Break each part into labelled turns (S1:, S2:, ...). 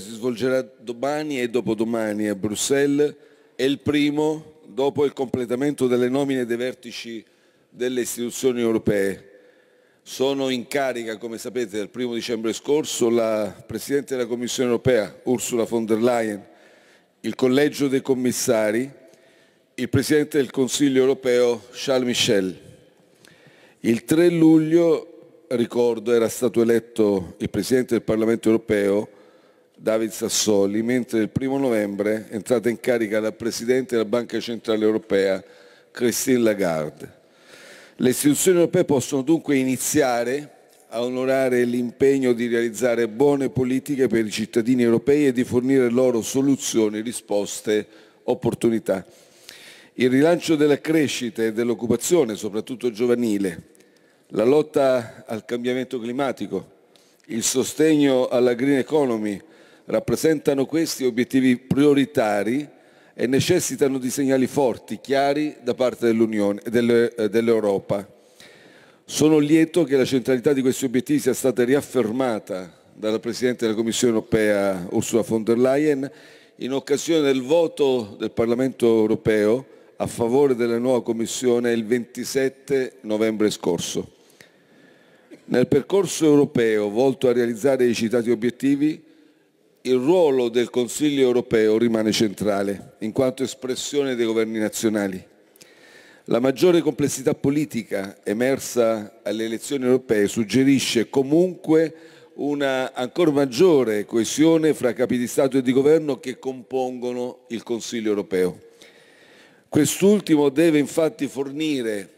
S1: si svolgerà domani e dopodomani a Bruxelles è il primo dopo il completamento delle nomine dei vertici delle istituzioni europee. Sono in carica, come sapete, dal primo dicembre scorso la Presidente della Commissione europea, Ursula von der Leyen, il Collegio dei Commissari, il Presidente del Consiglio europeo, Charles Michel. Il 3 luglio, ricordo, era stato eletto il Presidente del Parlamento europeo, David Sassoli, mentre il primo novembre è entrata in carica la Presidente della Banca Centrale Europea, Christine Lagarde. Le istituzioni europee possono dunque iniziare a onorare l'impegno di realizzare buone politiche per i cittadini europei e di fornire loro soluzioni, risposte, opportunità. Il rilancio della crescita e dell'occupazione, soprattutto giovanile, la lotta al cambiamento climatico, il sostegno alla green economy, rappresentano questi obiettivi prioritari e necessitano di segnali forti, chiari da parte dell'Unione, eh, dell'Europa. Sono lieto che la centralità di questi obiettivi sia stata riaffermata dalla Presidente della Commissione europea Ursula von der Leyen in occasione del voto del Parlamento europeo a favore della nuova Commissione il 27 novembre scorso. Nel percorso europeo volto a realizzare i citati obiettivi il ruolo del Consiglio europeo rimane centrale, in quanto espressione dei governi nazionali. La maggiore complessità politica emersa alle elezioni europee suggerisce comunque una ancora maggiore coesione fra capi di Stato e di Governo che compongono il Consiglio europeo. Quest'ultimo deve infatti fornire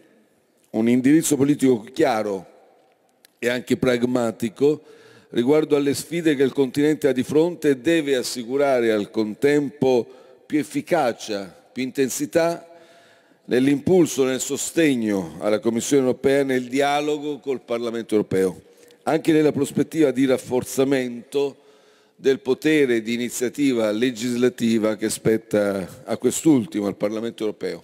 S1: un indirizzo politico chiaro e anche pragmatico riguardo alle sfide che il continente ha di fronte deve assicurare al contempo più efficacia, più intensità nell'impulso, nel sostegno alla Commissione europea, nel dialogo col Parlamento europeo, anche nella prospettiva di rafforzamento del potere di iniziativa legislativa che spetta a quest'ultimo, al Parlamento europeo.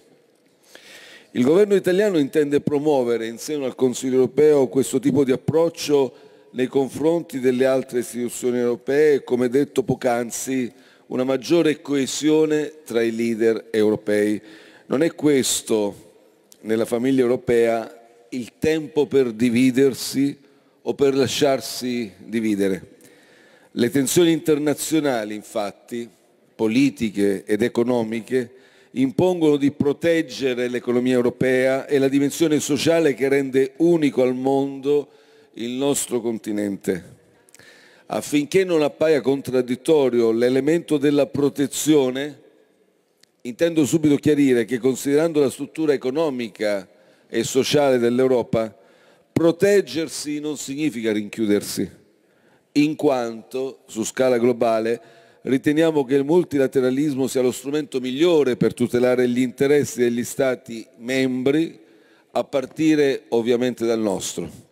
S1: Il governo italiano intende promuovere in seno al Consiglio europeo questo tipo di approccio nei confronti delle altre istituzioni europee e, come detto poc'anzi, una maggiore coesione tra i leader europei. Non è questo, nella famiglia europea, il tempo per dividersi o per lasciarsi dividere. Le tensioni internazionali, infatti, politiche ed economiche, impongono di proteggere l'economia europea e la dimensione sociale che rende unico al mondo il nostro continente, affinché non appaia contraddittorio l'elemento della protezione, intendo subito chiarire che considerando la struttura economica e sociale dell'Europa, proteggersi non significa rinchiudersi, in quanto su scala globale riteniamo che il multilateralismo sia lo strumento migliore per tutelare gli interessi degli Stati membri, a partire ovviamente dal nostro.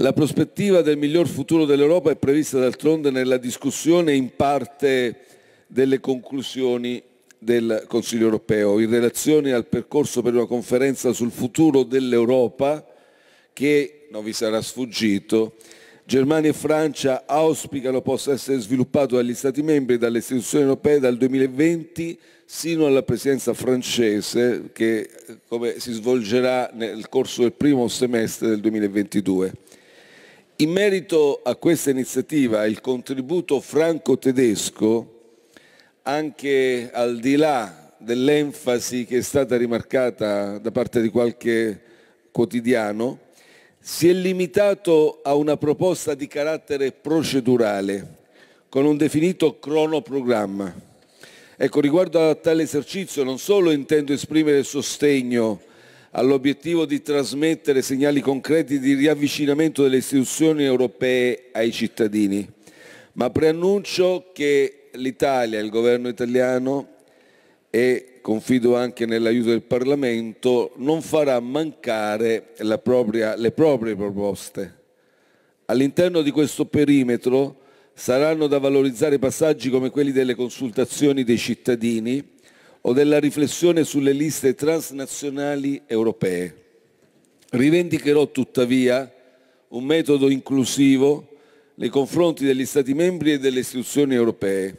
S1: La prospettiva del miglior futuro dell'Europa è prevista d'altronde nella discussione in parte delle conclusioni del Consiglio europeo in relazione al percorso per una conferenza sul futuro dell'Europa che, non vi sarà sfuggito, Germania e Francia auspicano possa essere sviluppato dagli Stati membri, e dalle istituzioni europee dal 2020 sino alla presidenza francese che come, si svolgerà nel corso del primo semestre del 2022. In merito a questa iniziativa, il contributo franco-tedesco, anche al di là dell'enfasi che è stata rimarcata da parte di qualche quotidiano, si è limitato a una proposta di carattere procedurale, con un definito cronoprogramma. Ecco, riguardo a tale esercizio non solo intendo esprimere sostegno all'obiettivo di trasmettere segnali concreti di riavvicinamento delle istituzioni europee ai cittadini. Ma preannuncio che l'Italia, il governo italiano e confido anche nell'aiuto del Parlamento, non farà mancare propria, le proprie proposte. All'interno di questo perimetro saranno da valorizzare passaggi come quelli delle consultazioni dei cittadini, o della riflessione sulle liste transnazionali europee. Rivendicherò tuttavia un metodo inclusivo nei confronti degli Stati membri e delle istituzioni europee,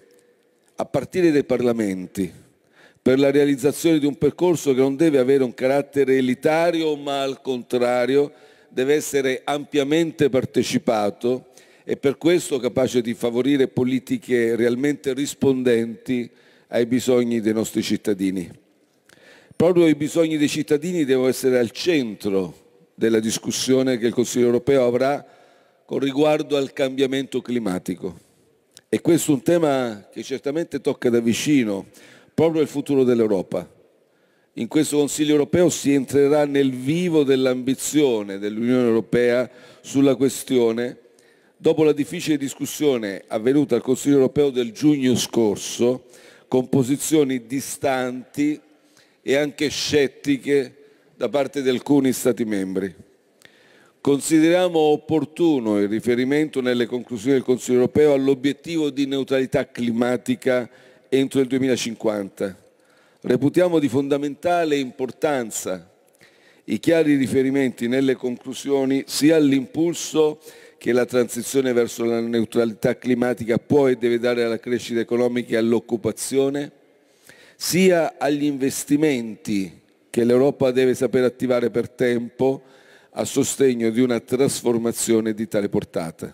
S1: a partire dai parlamenti, per la realizzazione di un percorso che non deve avere un carattere elitario, ma al contrario deve essere ampiamente partecipato e per questo capace di favorire politiche realmente rispondenti ai bisogni dei nostri cittadini. Proprio i bisogni dei cittadini devono essere al centro della discussione che il Consiglio europeo avrà con riguardo al cambiamento climatico. E questo è un tema che certamente tocca da vicino proprio il futuro dell'Europa. In questo Consiglio europeo si entrerà nel vivo dell'ambizione dell'Unione europea sulla questione, dopo la difficile discussione avvenuta al Consiglio europeo del giugno scorso, con posizioni distanti e anche scettiche da parte di alcuni Stati membri. Consideriamo opportuno il riferimento nelle conclusioni del Consiglio europeo all'obiettivo di neutralità climatica entro il 2050. Reputiamo di fondamentale importanza i chiari riferimenti nelle conclusioni sia all'impulso che la transizione verso la neutralità climatica può e deve dare alla crescita economica e all'occupazione, sia agli investimenti che l'Europa deve saper attivare per tempo a sostegno di una trasformazione di tale portata.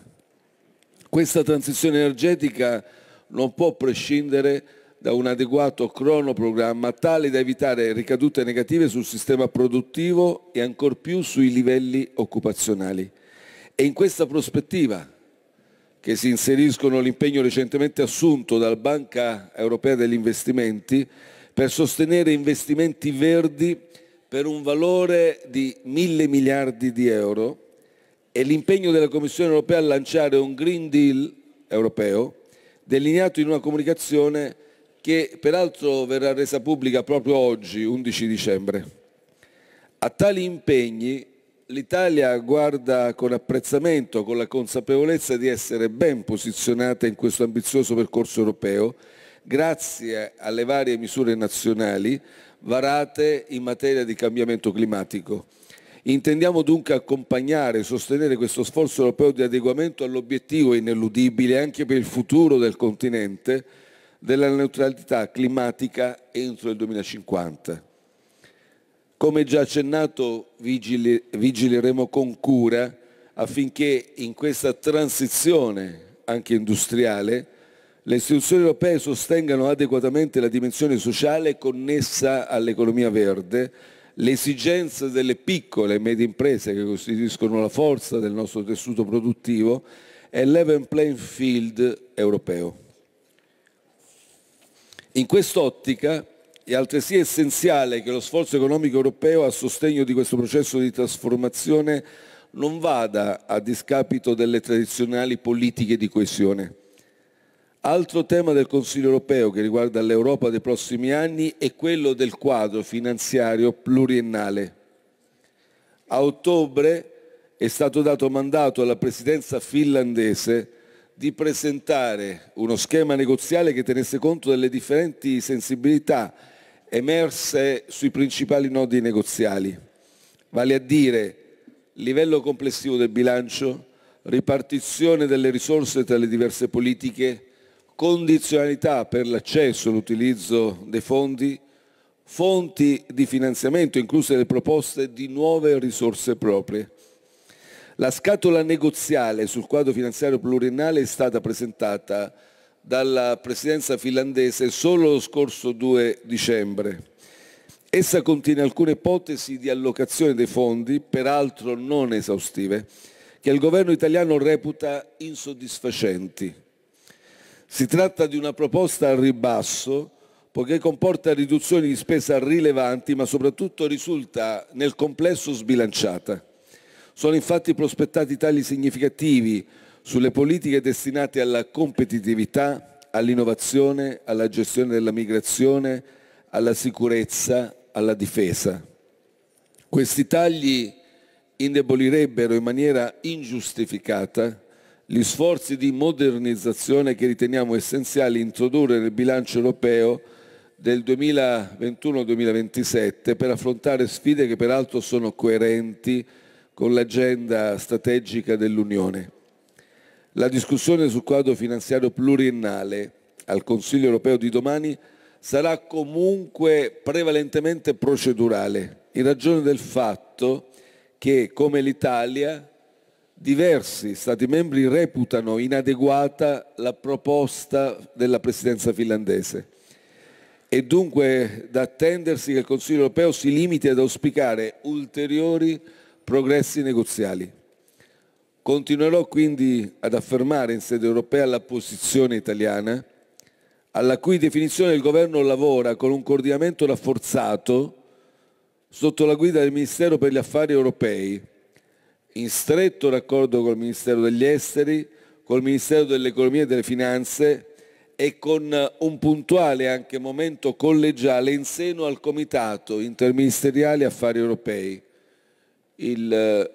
S1: Questa transizione energetica non può prescindere da un adeguato cronoprogramma tale da evitare ricadute negative sul sistema produttivo e ancor più sui livelli occupazionali. È in questa prospettiva che si inseriscono l'impegno recentemente assunto dalla Banca Europea degli Investimenti per sostenere investimenti verdi per un valore di mille miliardi di euro e l'impegno della Commissione Europea a lanciare un Green Deal europeo delineato in una comunicazione che peraltro verrà resa pubblica proprio oggi, 11 dicembre. A tali impegni l'Italia guarda con apprezzamento, con la consapevolezza di essere ben posizionata in questo ambizioso percorso europeo, grazie alle varie misure nazionali varate in materia di cambiamento climatico. Intendiamo dunque accompagnare e sostenere questo sforzo europeo di adeguamento all'obiettivo ineludibile anche per il futuro del continente della neutralità climatica entro il 2050. Come già accennato vigileremo con cura affinché in questa transizione anche industriale le istituzioni europee sostengano adeguatamente la dimensione sociale connessa all'economia verde, le esigenze delle piccole e medie imprese che costituiscono la forza del nostro tessuto produttivo e l'even playing field europeo. In quest'ottica è altresì essenziale che lo sforzo economico europeo a sostegno di questo processo di trasformazione non vada a discapito delle tradizionali politiche di coesione. Altro tema del Consiglio europeo che riguarda l'Europa dei prossimi anni è quello del quadro finanziario pluriennale. A ottobre è stato dato mandato alla presidenza finlandese di presentare uno schema negoziale che tenesse conto delle differenti sensibilità emerse sui principali nodi negoziali, vale a dire livello complessivo del bilancio, ripartizione delle risorse tra le diverse politiche, condizionalità per l'accesso e l'utilizzo dei fondi, fonti di finanziamento, incluse le proposte di nuove risorse proprie. La scatola negoziale sul quadro finanziario pluriennale è stata presentata dalla presidenza finlandese solo lo scorso 2 dicembre. Essa contiene alcune ipotesi di allocazione dei fondi, peraltro non esaustive, che il governo italiano reputa insoddisfacenti. Si tratta di una proposta al ribasso poiché comporta riduzioni di spesa rilevanti ma soprattutto risulta nel complesso sbilanciata. Sono infatti prospettati tagli significativi sulle politiche destinate alla competitività, all'innovazione, alla gestione della migrazione, alla sicurezza, alla difesa. Questi tagli indebolirebbero in maniera ingiustificata gli sforzi di modernizzazione che riteniamo essenziali introdurre nel bilancio europeo del 2021-2027 per affrontare sfide che peraltro sono coerenti con l'agenda strategica dell'Unione. La discussione sul quadro finanziario pluriennale al Consiglio europeo di domani sarà comunque prevalentemente procedurale, in ragione del fatto che, come l'Italia, diversi Stati membri reputano inadeguata la proposta della Presidenza finlandese. È dunque da attendersi che il Consiglio europeo si limiti ad auspicare ulteriori progressi negoziali. Continuerò quindi ad affermare in sede europea la posizione italiana, alla cui definizione il Governo lavora con un coordinamento rafforzato sotto la guida del Ministero per gli Affari Europei, in stretto raccordo col Ministero degli Esteri, col Ministero dell'Economia e delle Finanze e con un puntuale anche momento collegiale in seno al Comitato Interministeriale Affari Europei. Il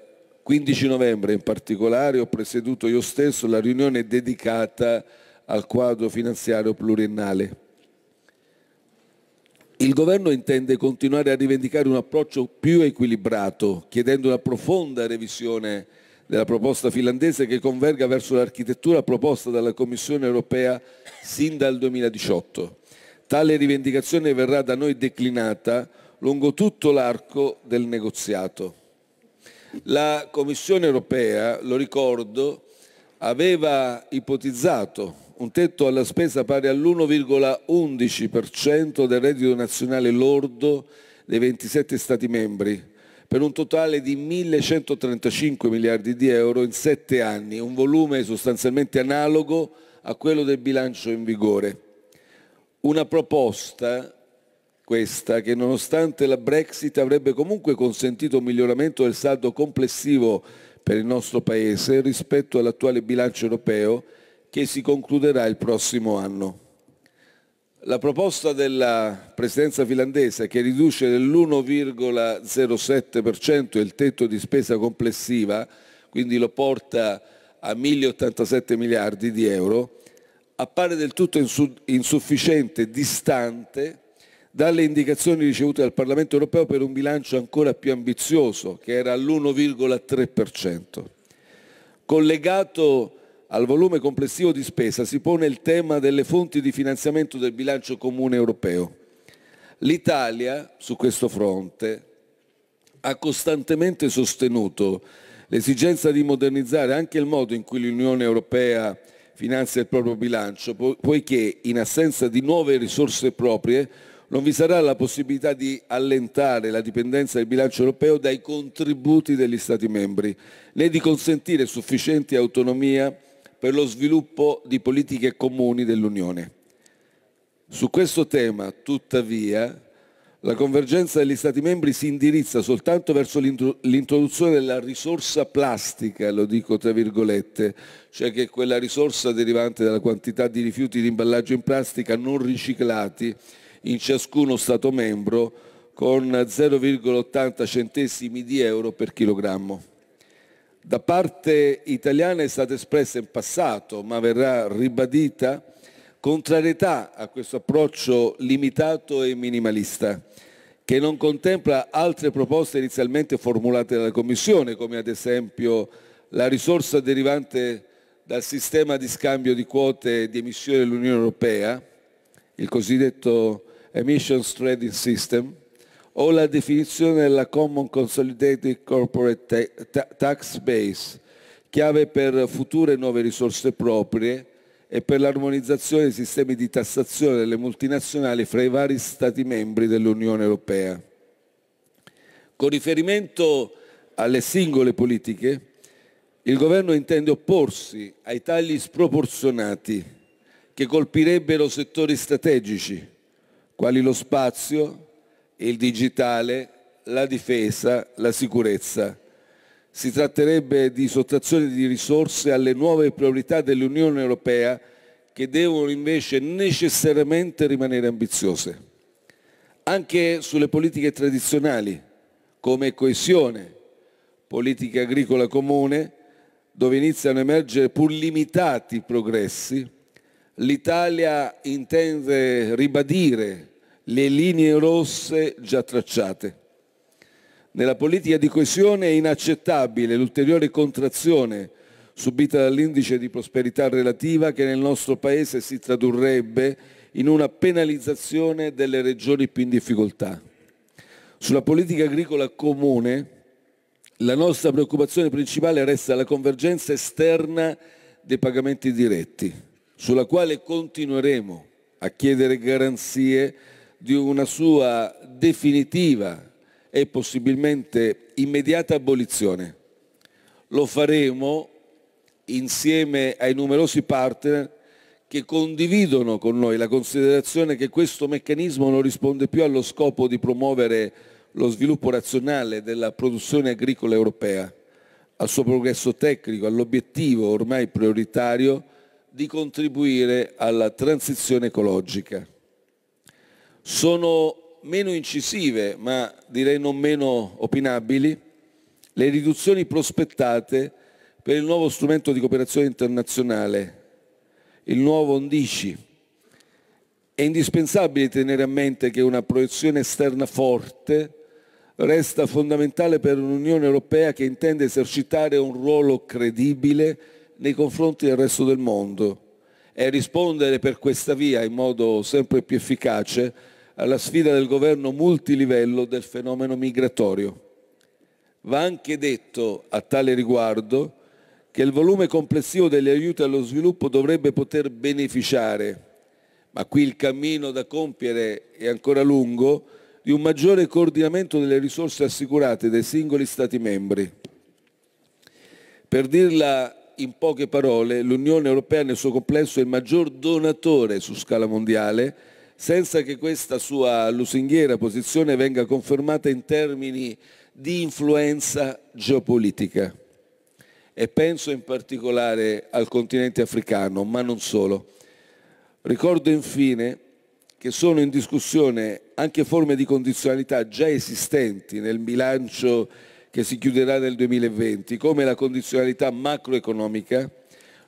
S1: 15 novembre in particolare ho presieduto io stesso la riunione dedicata al quadro finanziario pluriennale. Il governo intende continuare a rivendicare un approccio più equilibrato, chiedendo una profonda revisione della proposta finlandese che converga verso l'architettura proposta dalla Commissione europea sin dal 2018. Tale rivendicazione verrà da noi declinata lungo tutto l'arco del negoziato. La Commissione europea, lo ricordo, aveva ipotizzato un tetto alla spesa pari all'1,11% del reddito nazionale lordo dei 27 Stati membri, per un totale di 1.135 miliardi di euro in sette anni, un volume sostanzialmente analogo a quello del bilancio in vigore. Una proposta questa, che nonostante la Brexit avrebbe comunque consentito un miglioramento del saldo complessivo per il nostro Paese rispetto all'attuale bilancio europeo che si concluderà il prossimo anno. La proposta della Presidenza finlandese che riduce dell'1,07% il tetto di spesa complessiva, quindi lo porta a 1.087 miliardi di euro, appare del tutto insufficiente, distante dalle indicazioni ricevute dal Parlamento europeo per un bilancio ancora più ambizioso, che era all'1,3%. Collegato al volume complessivo di spesa si pone il tema delle fonti di finanziamento del bilancio comune europeo. L'Italia, su questo fronte, ha costantemente sostenuto l'esigenza di modernizzare anche il modo in cui l'Unione Europea finanzia il proprio bilancio, poiché in assenza di nuove risorse proprie non vi sarà la possibilità di allentare la dipendenza del bilancio europeo dai contributi degli Stati membri, né di consentire sufficiente autonomia per lo sviluppo di politiche comuni dell'Unione. Su questo tema, tuttavia, la convergenza degli Stati membri si indirizza soltanto verso l'introduzione della risorsa plastica, lo dico tra virgolette, cioè che quella risorsa derivante dalla quantità di rifiuti di imballaggio in plastica non riciclati in ciascuno Stato membro con 0,80 centesimi di euro per chilogrammo. Da parte italiana è stata espressa in passato, ma verrà ribadita, contrarietà a questo approccio limitato e minimalista, che non contempla altre proposte inizialmente formulate dalla Commissione, come ad esempio la risorsa derivante dal sistema di scambio di quote di emissione dell'Unione Europea, il cosiddetto Emissions Trading System o la definizione della Common Consolidated Corporate Tax Base, chiave per future nuove risorse proprie e per l'armonizzazione dei sistemi di tassazione delle multinazionali fra i vari Stati membri dell'Unione Europea. Con riferimento alle singole politiche, il Governo intende opporsi ai tagli sproporzionati che colpirebbero settori strategici, quali lo spazio, il digitale, la difesa, la sicurezza. Si tratterebbe di sottrazione di risorse alle nuove priorità dell'Unione Europea che devono invece necessariamente rimanere ambiziose. Anche sulle politiche tradizionali, come coesione, politica agricola comune, dove iniziano a emergere pur limitati progressi, l'Italia intende ribadire le linee rosse già tracciate. Nella politica di coesione è inaccettabile l'ulteriore contrazione subita dall'indice di prosperità relativa che nel nostro Paese si tradurrebbe in una penalizzazione delle regioni più in difficoltà. Sulla politica agricola comune la nostra preoccupazione principale resta la convergenza esterna dei pagamenti diretti, sulla quale continueremo a chiedere garanzie di una sua definitiva e possibilmente immediata abolizione. Lo faremo insieme ai numerosi partner che condividono con noi la considerazione che questo meccanismo non risponde più allo scopo di promuovere lo sviluppo razionale della produzione agricola europea, al suo progresso tecnico, all'obiettivo ormai prioritario di contribuire alla transizione ecologica. Sono meno incisive, ma direi non meno opinabili, le riduzioni prospettate per il nuovo strumento di cooperazione internazionale, il nuovo Ondici. È indispensabile tenere a mente che una proiezione esterna forte resta fondamentale per un'Unione Europea che intende esercitare un ruolo credibile nei confronti del resto del mondo e rispondere per questa via in modo sempre più efficace alla sfida del governo multilivello del fenomeno migratorio. Va anche detto a tale riguardo che il volume complessivo degli aiuti allo sviluppo dovrebbe poter beneficiare, ma qui il cammino da compiere è ancora lungo, di un maggiore coordinamento delle risorse assicurate dai singoli Stati membri. Per dirla in poche parole, l'Unione Europea nel suo complesso è il maggior donatore su scala mondiale senza che questa sua lusinghiera posizione venga confermata in termini di influenza geopolitica. E penso in particolare al continente africano, ma non solo. Ricordo infine che sono in discussione anche forme di condizionalità già esistenti nel bilancio che si chiuderà nel 2020, come la condizionalità macroeconomica,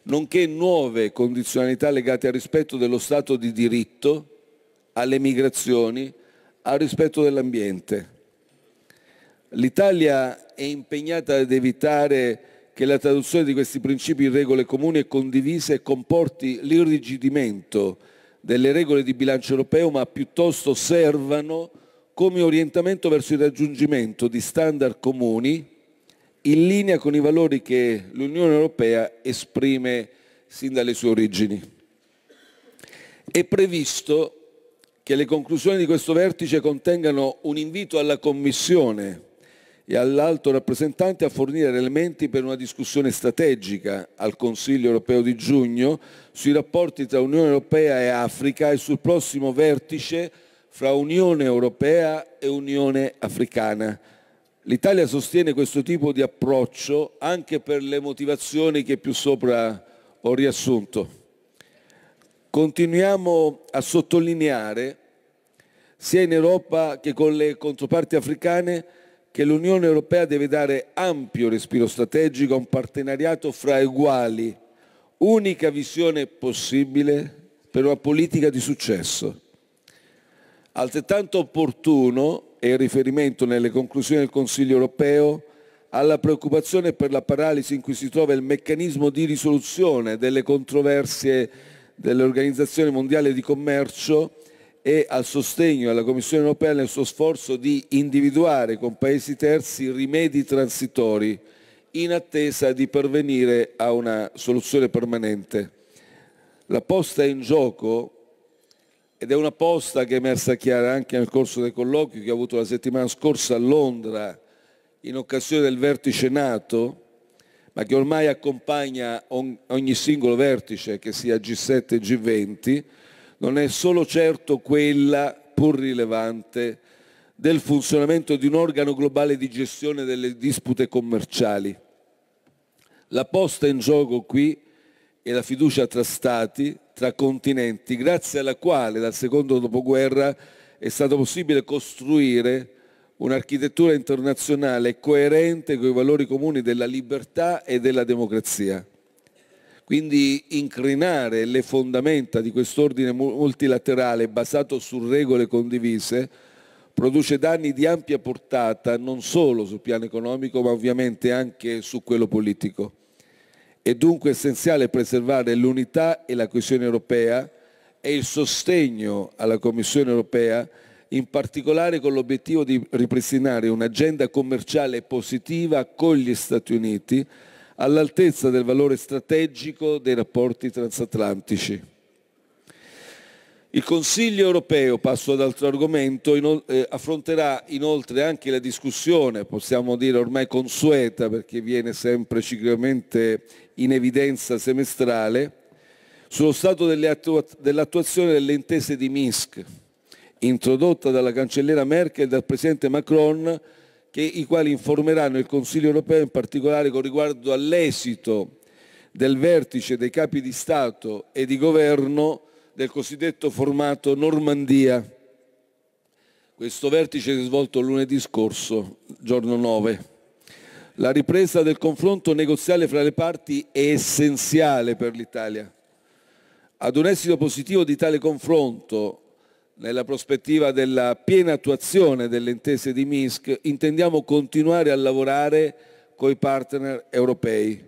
S1: nonché nuove condizionalità legate al rispetto dello Stato di diritto alle migrazioni, al rispetto dell'ambiente. L'Italia è impegnata ad evitare che la traduzione di questi principi in regole comuni e condivise comporti l'irrigidimento delle regole di bilancio europeo, ma piuttosto servano come orientamento verso il raggiungimento di standard comuni in linea con i valori che l'Unione Europea esprime sin dalle sue origini. È previsto che le conclusioni di questo vertice contengano un invito alla Commissione e all'alto rappresentante a fornire elementi per una discussione strategica al Consiglio europeo di giugno sui rapporti tra Unione europea e Africa e sul prossimo vertice fra Unione europea e Unione africana. L'Italia sostiene questo tipo di approccio anche per le motivazioni che più sopra ho riassunto. Continuiamo a sottolineare sia in Europa che con le controparti africane, che l'Unione Europea deve dare ampio respiro strategico a un partenariato fra uguali, unica visione possibile per una politica di successo. Altrettanto opportuno è il riferimento nelle conclusioni del Consiglio Europeo alla preoccupazione per la paralisi in cui si trova il meccanismo di risoluzione delle controversie dell'Organizzazione Mondiale di Commercio e al sostegno alla Commissione europea nel suo sforzo di individuare con Paesi terzi rimedi transitori in attesa di pervenire a una soluzione permanente. La posta è in gioco ed è una posta che è emersa chiara anche nel corso dei colloqui che ho avuto la settimana scorsa a Londra in occasione del vertice NATO, ma che ormai accompagna ogni singolo vertice, che sia G7 e G20, non è solo certo quella, pur rilevante, del funzionamento di un organo globale di gestione delle dispute commerciali. La posta in gioco qui è la fiducia tra Stati, tra continenti, grazie alla quale dal secondo dopoguerra è stato possibile costruire un'architettura internazionale coerente con i valori comuni della libertà e della democrazia. Quindi incrinare le fondamenta di quest'ordine multilaterale basato su regole condivise produce danni di ampia portata non solo sul piano economico ma ovviamente anche su quello politico. È dunque essenziale preservare l'unità e la coesione europea e il sostegno alla Commissione europea in particolare con l'obiettivo di ripristinare un'agenda commerciale positiva con gli Stati Uniti all'altezza del valore strategico dei rapporti transatlantici. Il Consiglio europeo, passo ad altro argomento, inol eh, affronterà inoltre anche la discussione, possiamo dire ormai consueta perché viene sempre ciclicamente in evidenza semestrale, sullo stato dell'attuazione delle intese di Minsk, introdotta dalla cancelliera Merkel e dal Presidente Macron che, i quali informeranno il Consiglio europeo in particolare con riguardo all'esito del vertice dei capi di Stato e di Governo del cosiddetto formato Normandia. Questo vertice si è svolto lunedì scorso, giorno 9. La ripresa del confronto negoziale fra le parti è essenziale per l'Italia. Ad un esito positivo di tale confronto nella prospettiva della piena attuazione delle intese di Minsk, intendiamo continuare a lavorare con i partner europei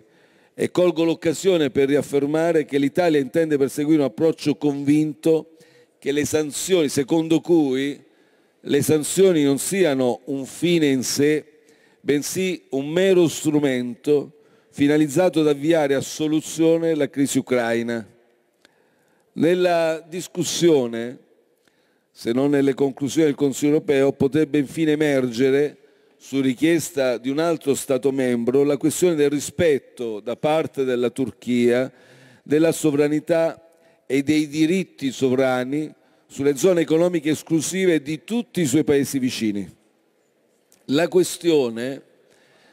S1: e colgo l'occasione per riaffermare che l'Italia intende perseguire un approccio convinto che le sanzioni, secondo cui le sanzioni non siano un fine in sé, bensì un mero strumento finalizzato ad avviare a soluzione la crisi ucraina. Nella discussione se non nelle conclusioni del Consiglio europeo, potrebbe infine emergere, su richiesta di un altro Stato membro, la questione del rispetto da parte della Turchia della sovranità e dei diritti sovrani sulle zone economiche esclusive di tutti i suoi paesi vicini. La questione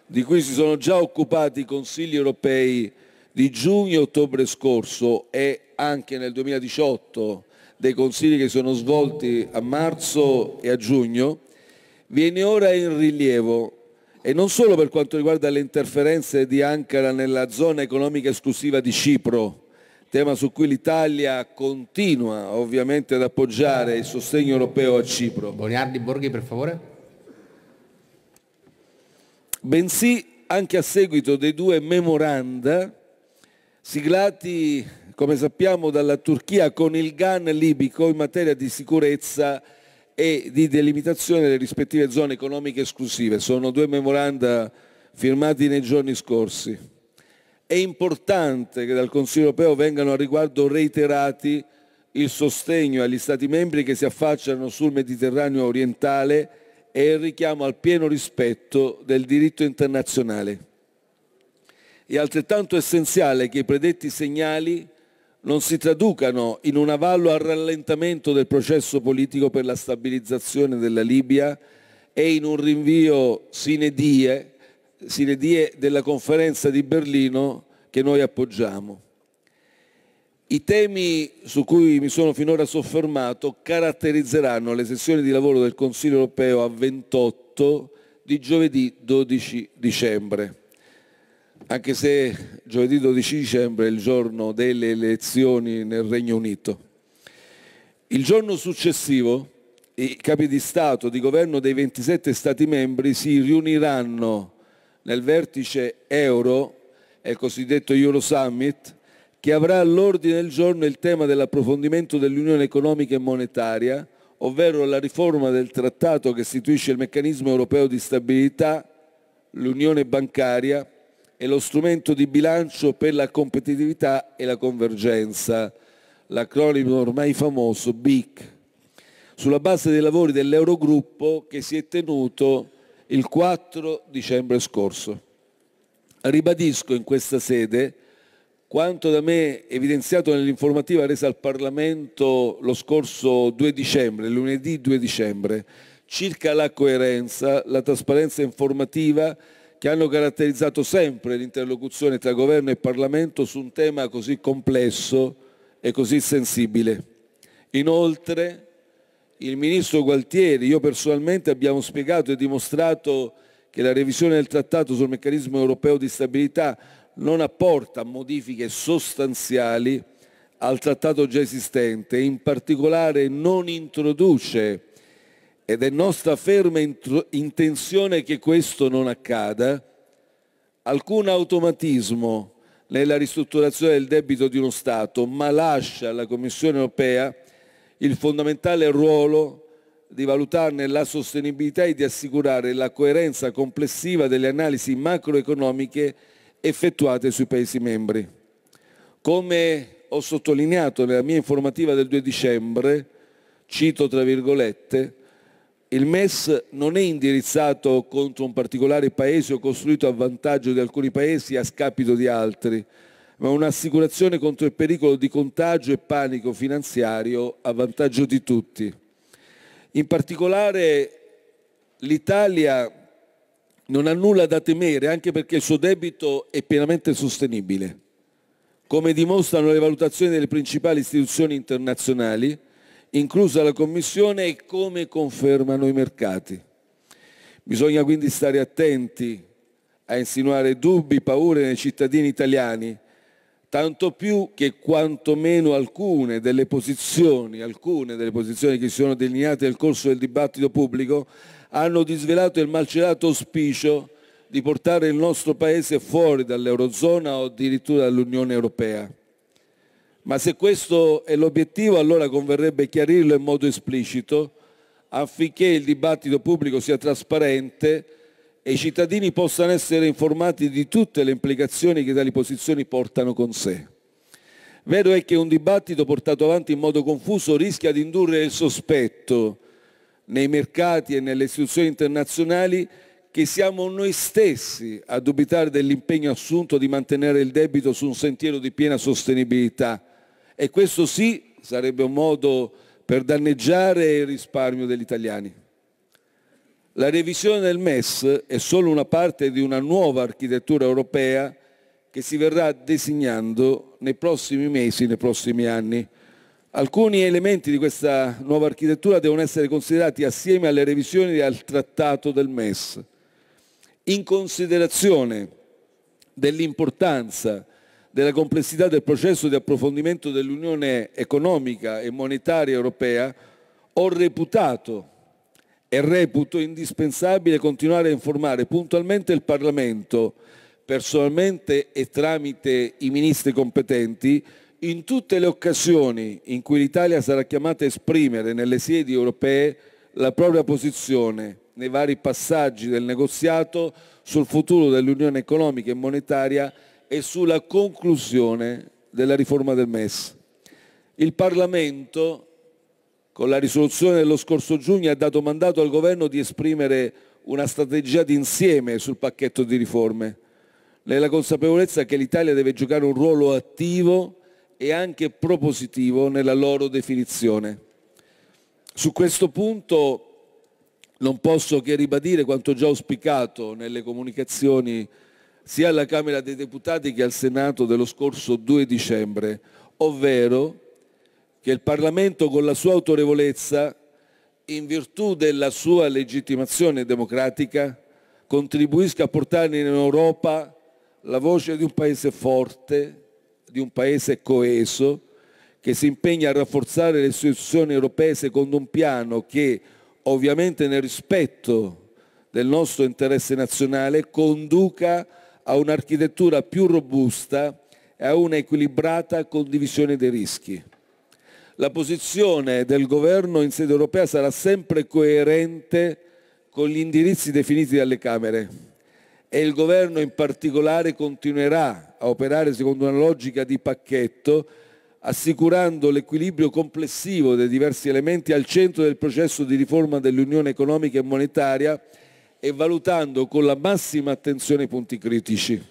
S1: di cui si sono già occupati i Consigli europei di giugno e ottobre scorso e anche nel 2018 dei consigli che sono svolti a marzo e a giugno, viene ora in rilievo e non solo per quanto riguarda le interferenze di Ankara nella zona economica esclusiva di Cipro, tema su cui l'Italia continua ovviamente ad appoggiare il sostegno europeo a Cipro. Boniardi Borghi per favore. Bensì anche a seguito dei due memoranda siglati come sappiamo, dalla Turchia con il GAN libico in materia di sicurezza e di delimitazione delle rispettive zone economiche esclusive. Sono due memoranda firmati nei giorni scorsi. È importante che dal Consiglio europeo vengano a riguardo reiterati il sostegno agli Stati membri che si affacciano sul Mediterraneo orientale e il richiamo al pieno rispetto del diritto internazionale. È altrettanto essenziale che i predetti segnali non si traducano in un avallo al rallentamento del processo politico per la stabilizzazione della Libia e in un rinvio sine die, sine die della conferenza di Berlino che noi appoggiamo. I temi su cui mi sono finora soffermato caratterizzeranno le sessioni di lavoro del Consiglio europeo a 28 di giovedì 12 dicembre anche se giovedì 12 dicembre è il giorno delle elezioni nel Regno Unito. Il giorno successivo i capi di Stato, di governo dei 27 Stati membri si riuniranno nel vertice euro, il cosiddetto Euro Summit, che avrà all'ordine del giorno il tema dell'approfondimento dell'Unione economica e monetaria, ovvero la riforma del trattato che istituisce il meccanismo europeo di stabilità, l'Unione bancaria, è lo strumento di bilancio per la competitività e la convergenza, l'acronimo ormai famoso BIC, sulla base dei lavori dell'Eurogruppo che si è tenuto il 4 dicembre scorso. Ribadisco in questa sede quanto da me evidenziato nell'informativa resa al Parlamento lo scorso 2 dicembre, lunedì 2 dicembre, circa la coerenza, la trasparenza informativa che hanno caratterizzato sempre l'interlocuzione tra governo e Parlamento su un tema così complesso e così sensibile. Inoltre il Ministro Gualtieri, io personalmente abbiamo spiegato e dimostrato che la revisione del Trattato sul meccanismo europeo di stabilità non apporta modifiche sostanziali al Trattato già esistente e in particolare non introduce ed è nostra ferma intenzione che questo non accada, alcun automatismo nella ristrutturazione del debito di uno Stato, ma lascia alla Commissione europea il fondamentale ruolo di valutarne la sostenibilità e di assicurare la coerenza complessiva delle analisi macroeconomiche effettuate sui Paesi membri. Come ho sottolineato nella mia informativa del 2 dicembre, cito tra virgolette, il MES non è indirizzato contro un particolare paese o costruito a vantaggio di alcuni paesi a scapito di altri, ma un'assicurazione contro il pericolo di contagio e panico finanziario a vantaggio di tutti. In particolare l'Italia non ha nulla da temere, anche perché il suo debito è pienamente sostenibile. Come dimostrano le valutazioni delle principali istituzioni internazionali, inclusa la Commissione, e come confermano i mercati. Bisogna quindi stare attenti a insinuare dubbi, paure nei cittadini italiani, tanto più che quantomeno alcune delle posizioni, alcune delle posizioni che si sono delineate nel corso del dibattito pubblico, hanno disvelato il malcelato auspicio di portare il nostro Paese fuori dall'Eurozona o addirittura dall'Unione Europea. Ma se questo è l'obiettivo allora converrebbe chiarirlo in modo esplicito affinché il dibattito pubblico sia trasparente e i cittadini possano essere informati di tutte le implicazioni che tali posizioni portano con sé. Vero è che un dibattito portato avanti in modo confuso rischia di indurre il sospetto nei mercati e nelle istituzioni internazionali che siamo noi stessi a dubitare dell'impegno assunto di mantenere il debito su un sentiero di piena sostenibilità e questo sì sarebbe un modo per danneggiare il risparmio degli italiani. La revisione del MES è solo una parte di una nuova architettura europea che si verrà designando nei prossimi mesi, nei prossimi anni. Alcuni elementi di questa nuova architettura devono essere considerati assieme alle revisioni del trattato del MES. In considerazione dell'importanza della complessità del processo di approfondimento dell'Unione economica e monetaria europea, ho reputato e reputo indispensabile continuare a informare puntualmente il Parlamento, personalmente e tramite i ministri competenti, in tutte le occasioni in cui l'Italia sarà chiamata a esprimere nelle sedi europee la propria posizione nei vari passaggi del negoziato sul futuro dell'Unione economica e monetaria e sulla conclusione della riforma del MES. Il Parlamento, con la risoluzione dello scorso giugno, ha dato mandato al Governo di esprimere una strategia d'insieme sul pacchetto di riforme, nella consapevolezza che l'Italia deve giocare un ruolo attivo e anche propositivo nella loro definizione. Su questo punto non posso che ribadire quanto già auspicato nelle comunicazioni sia alla Camera dei Deputati che al Senato dello scorso 2 dicembre, ovvero che il Parlamento con la sua autorevolezza, in virtù della sua legittimazione democratica, contribuisca a portare in Europa la voce di un Paese forte, di un Paese coeso, che si impegna a rafforzare le istituzioni europee secondo un piano che, ovviamente nel rispetto del nostro interesse nazionale, conduca a un'architettura più robusta e a una equilibrata condivisione dei rischi. La posizione del governo in sede europea sarà sempre coerente con gli indirizzi definiti dalle Camere e il governo in particolare continuerà a operare secondo una logica di pacchetto assicurando l'equilibrio complessivo dei diversi elementi al centro del processo di riforma dell'Unione economica e monetaria e valutando con la massima attenzione i punti critici.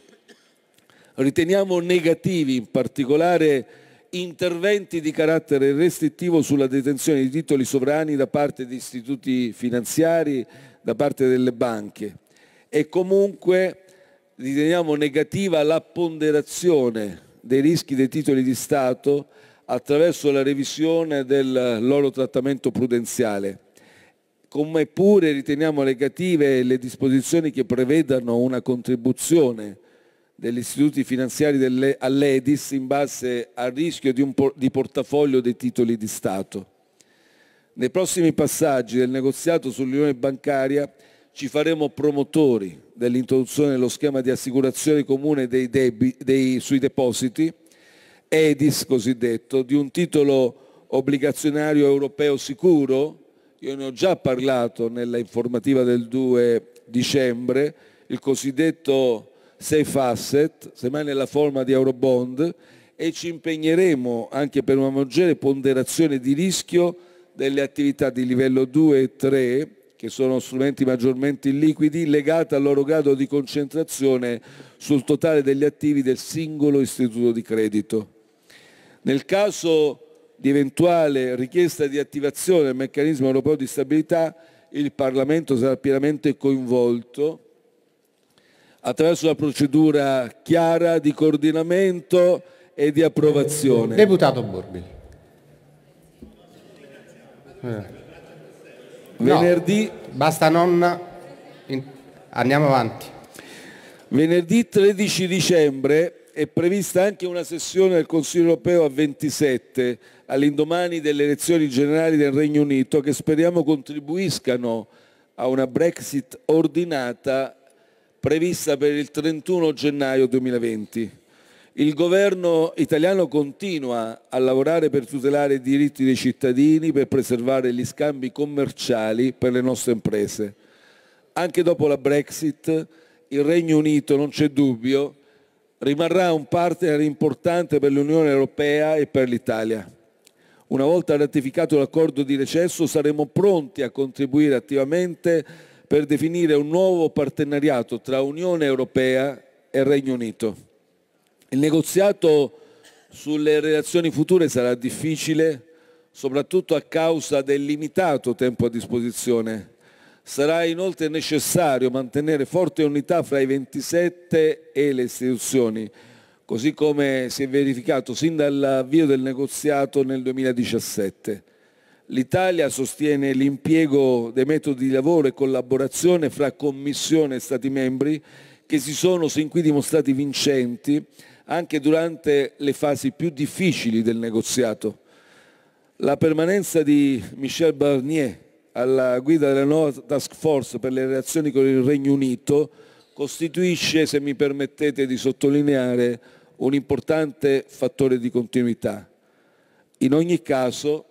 S1: Riteniamo negativi in particolare interventi di carattere restrittivo sulla detenzione di titoli sovrani da parte di istituti finanziari, da parte delle banche e comunque riteniamo negativa la ponderazione dei rischi dei titoli di Stato attraverso la revisione del loro trattamento prudenziale come pure riteniamo negative le disposizioni che prevedano una contribuzione degli istituti finanziari all'EDIS in base al rischio di, por di portafoglio dei titoli di Stato. Nei prossimi passaggi del negoziato sull'unione bancaria ci faremo promotori dell'introduzione dello schema di assicurazione comune dei dei, sui depositi, EDIS cosiddetto, di un titolo obbligazionario europeo sicuro io ne ho già parlato nella informativa del 2 dicembre, il cosiddetto safe asset, semmai nella forma di Eurobond, e ci impegneremo anche per una maggiore ponderazione di rischio delle attività di livello 2 e 3, che sono strumenti maggiormente illiquidi, legate al loro grado di concentrazione sul totale degli attivi del singolo istituto di credito. Nel caso di eventuale richiesta di attivazione del meccanismo europeo di stabilità, il Parlamento sarà pienamente coinvolto attraverso una procedura chiara di coordinamento e di approvazione. Deputato Borbi. Eh. Venerdì... No, basta non... Andiamo avanti. Venerdì 13 dicembre è prevista anche una sessione del Consiglio europeo a 27 all'indomani delle elezioni generali del Regno Unito che speriamo contribuiscano a una Brexit ordinata prevista per il 31 gennaio 2020. Il governo italiano continua a lavorare per tutelare i diritti dei cittadini, per preservare gli scambi commerciali per le nostre imprese. Anche dopo la Brexit il Regno Unito, non c'è dubbio, rimarrà un partner importante per l'Unione Europea e per l'Italia. Una volta ratificato l'accordo di recesso saremo pronti a contribuire attivamente per definire un nuovo partenariato tra Unione Europea e Regno Unito. Il negoziato sulle relazioni future sarà difficile, soprattutto a causa del limitato tempo a disposizione Sarà inoltre necessario mantenere forte unità fra i 27 e le istituzioni, così come si è verificato sin dall'avvio del negoziato nel 2017. L'Italia sostiene l'impiego dei metodi di lavoro e collaborazione fra Commissione e Stati membri che si sono sin qui dimostrati vincenti anche durante le fasi più difficili del negoziato. La permanenza di Michel Barnier alla guida della nuova task force per le relazioni con il Regno Unito costituisce, se mi permettete di sottolineare, un importante fattore di continuità. In ogni caso,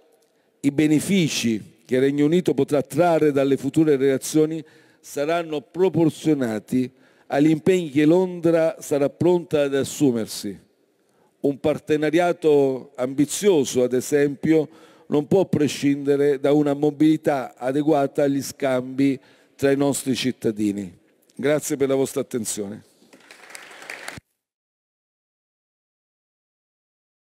S1: i benefici che il Regno Unito potrà trarre dalle future relazioni saranno proporzionati agli impegni che Londra sarà pronta ad assumersi. Un partenariato ambizioso, ad esempio, non può prescindere da una mobilità adeguata agli scambi tra i nostri cittadini. Grazie per la vostra attenzione.